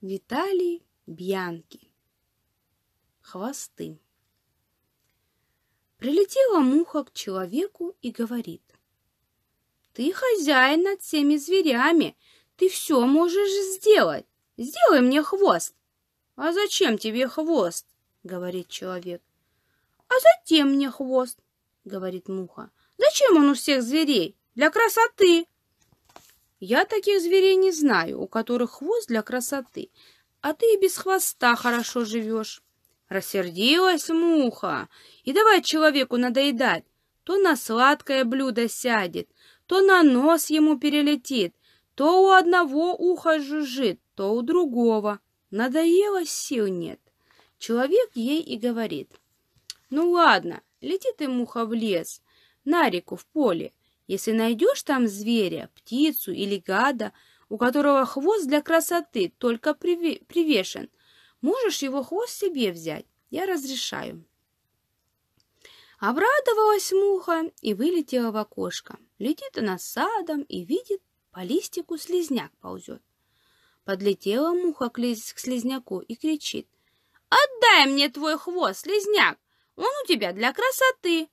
Виталий Бьянки. Хвосты. Прилетела муха к человеку и говорит. Ты хозяин над всеми зверями, ты все можешь сделать. Сделай мне хвост. А зачем тебе хвост? Говорит человек. А затем мне хвост, говорит муха. Зачем он у всех зверей? Для красоты. Я таких зверей не знаю, у которых хвост для красоты, а ты и без хвоста хорошо живешь. Рассердилась муха, и давай человеку надоедать. То на сладкое блюдо сядет, то на нос ему перелетит, то у одного уха жужжит, то у другого. Надоело, сил нет. Человек ей и говорит. Ну ладно, летит ты, муха, в лес, на реку, в поле. Если найдешь там зверя, птицу или гада, у которого хвост для красоты только привешен, можешь его хвост себе взять. Я разрешаю. Обрадовалась муха и вылетела в окошко. Летит она садом и видит, по листику слезняк ползет. Подлетела муха к, лиз... к слизняку и кричит. «Отдай мне твой хвост, слезняк. Он у тебя для красоты!»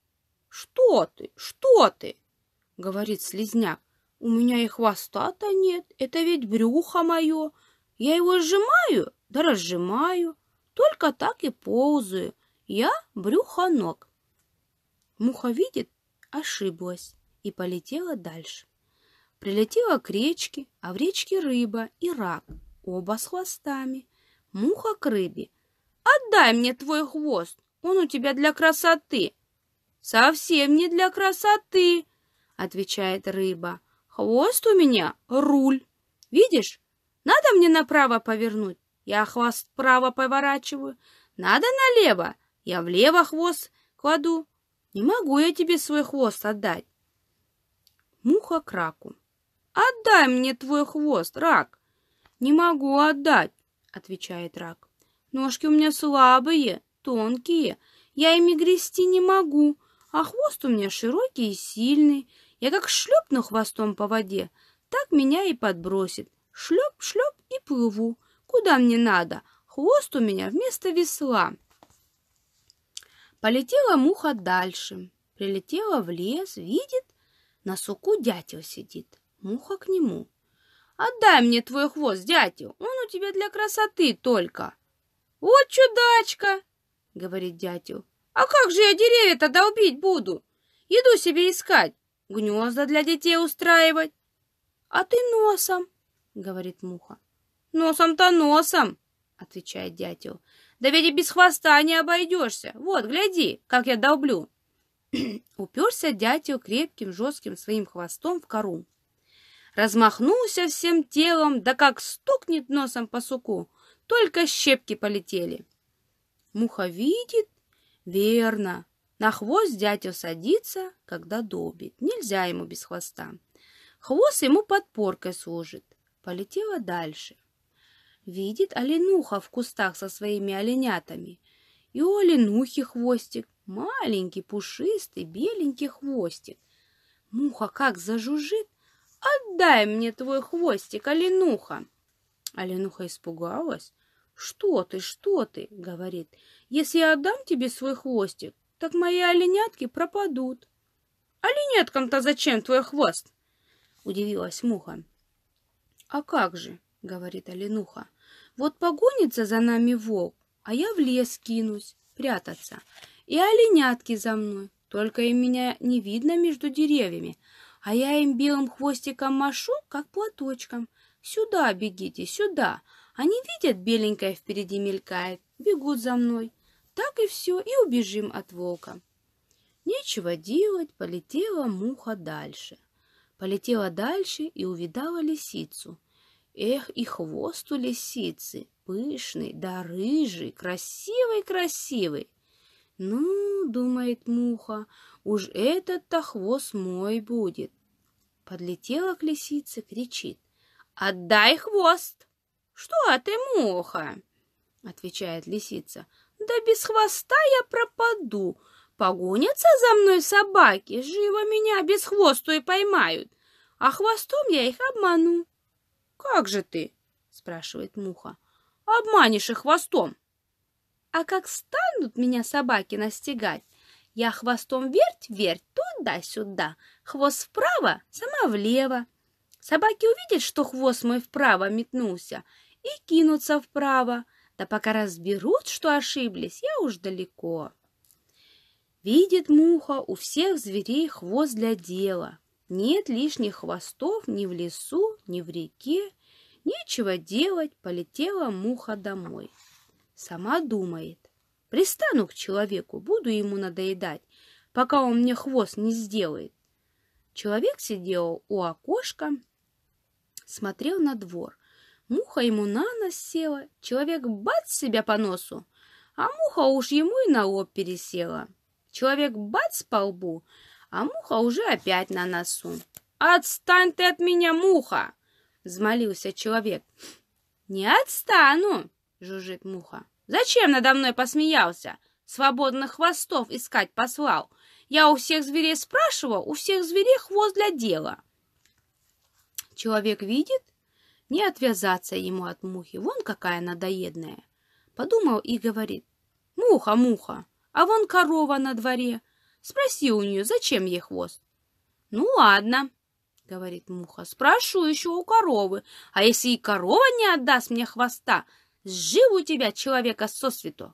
«Что ты? Что ты?» — говорит слезняк. «У меня и хвоста-то нет, это ведь брюхо мое. Я его сжимаю, да разжимаю, только так и ползаю. Я брюхонок. Муха видит, ошиблась и полетела дальше. Прилетела к речке, а в речке рыба и рак, оба с хвостами. Муха к рыбе. «Отдай мне твой хвост, он у тебя для красоты». «Совсем не для красоты», — отвечает рыба. «Хвост у меня — руль. Видишь, надо мне направо повернуть, я хвост вправо поворачиваю. Надо налево, я влево хвост кладу. Не могу я тебе свой хвост отдать». Муха к раку. «Отдай мне твой хвост, рак!» «Не могу отдать», — отвечает рак. «Ножки у меня слабые, тонкие, я ими грести не могу, а хвост у меня широкий и сильный. Я как шлепну хвостом по воде, так меня и подбросит. Шлеп, шлеп и плыву. Куда мне надо? Хвост у меня вместо весла. Полетела муха дальше. Прилетела в лес, видит, на суку дятел сидит. Муха к нему. «Отдай мне твой хвост, дятел, он у тебя для красоты только». «Вот чудачка!» — говорит дятел. «А как же я деревья-то долбить буду? Еду себе искать гнезда для детей устраивать. А ты носом, говорит муха. Носом-то носом, отвечает дятел. Да ведь и без хвоста не обойдешься. Вот, гляди, как я долблю. Уперся дятел крепким, жестким своим хвостом в кору. Размахнулся всем телом, да как стукнет носом по суку, только щепки полетели. Муха видит? Верно, на хвост дятел садится, когда долбит. Нельзя ему без хвоста. Хвост ему подпоркой служит. Полетела дальше. Видит оленуха в кустах со своими оленятами. И у оленухи хвостик. Маленький, пушистый, беленький хвостик. Муха как зажужжит. «Отдай мне твой хвостик, оленуха!» Оленуха испугалась. «Что ты, что ты?» — говорит. «Если я отдам тебе свой хвостик, как мои оленятки пропадут. — Оленяткам-то зачем твой хвост? — удивилась муха. — А как же, — говорит оленуха, — вот погонится за нами волк, а я в лес кинусь прятаться, и оленятки за мной, только и меня не видно между деревьями, а я им белым хвостиком машу, как платочком. Сюда бегите, сюда. Они видят, беленькое впереди мелькает, бегут за мной. Так и все, и убежим от волка. Нечего делать, полетела муха дальше. Полетела дальше и увидала лисицу. Эх, и хвост у лисицы, пышный, да рыжий, красивый-красивый. Ну, думает муха, уж этот-то хвост мой будет. Подлетела к лисице, кричит. Отдай хвост! Что ты, муха? Отвечает лисица. Да без хвоста я пропаду. Погонятся за мной собаки, живо меня без хвосту и поймают. А хвостом я их обману. Как же ты? спрашивает муха. Обманешь их хвостом. А как станут меня собаки настигать, я хвостом верть-верть туда-сюда, хвост вправо, сама влево. Собаки увидят, что хвост мой вправо метнулся, и кинутся вправо. Да пока разберут, что ошиблись, я уж далеко. Видит муха у всех зверей хвост для дела. Нет лишних хвостов ни в лесу, ни в реке. Нечего делать, полетела муха домой. Сама думает. Пристану к человеку, буду ему надоедать, пока он мне хвост не сделает. Человек сидел у окошка, смотрел на двор. Муха ему на нос села, человек бац себя по носу, а муха уж ему и на лоб пересела. Человек бац по лбу, а муха уже опять на носу. «Отстань ты от меня, муха!» — взмолился человек. «Не отстану!» — жужжит муха. «Зачем надо мной посмеялся? Свободных хвостов искать послал. Я у всех зверей спрашивал, у всех зверей хвост для дела». Человек видит — не отвязаться ему от мухи, вон какая надоедная. Подумал и говорит, муха, муха, а вон корова на дворе. Спроси у нее, зачем ей хвост? Ну ладно, — говорит муха. — Спрошу еще у коровы. А если и корова не отдаст мне хвоста, сживу тебя, человека, сосвету.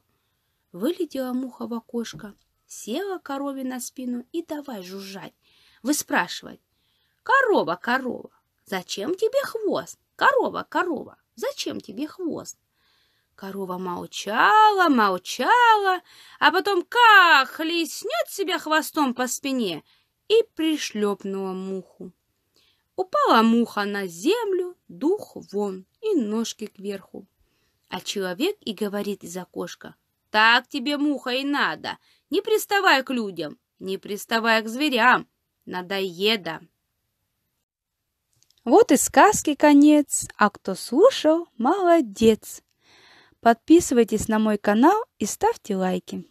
Вылетела муха в окошко, села корове на спину и давай жужжать, выспрашивать. — Корова, корова, зачем тебе хвост? Корова, корова, зачем тебе хвост? Корова молчала, молчала, а потом как хлестнет себя хвостом по спине и пришлепнула муху. Упала муха на землю, дух вон и ножки кверху. А человек и говорит из окошка, «Так тебе, муха, и надо, не приставай к людям, не приставай к зверям, надоеда». Вот и сказки конец, а кто слушал, молодец. Подписывайтесь на мой канал и ставьте лайки.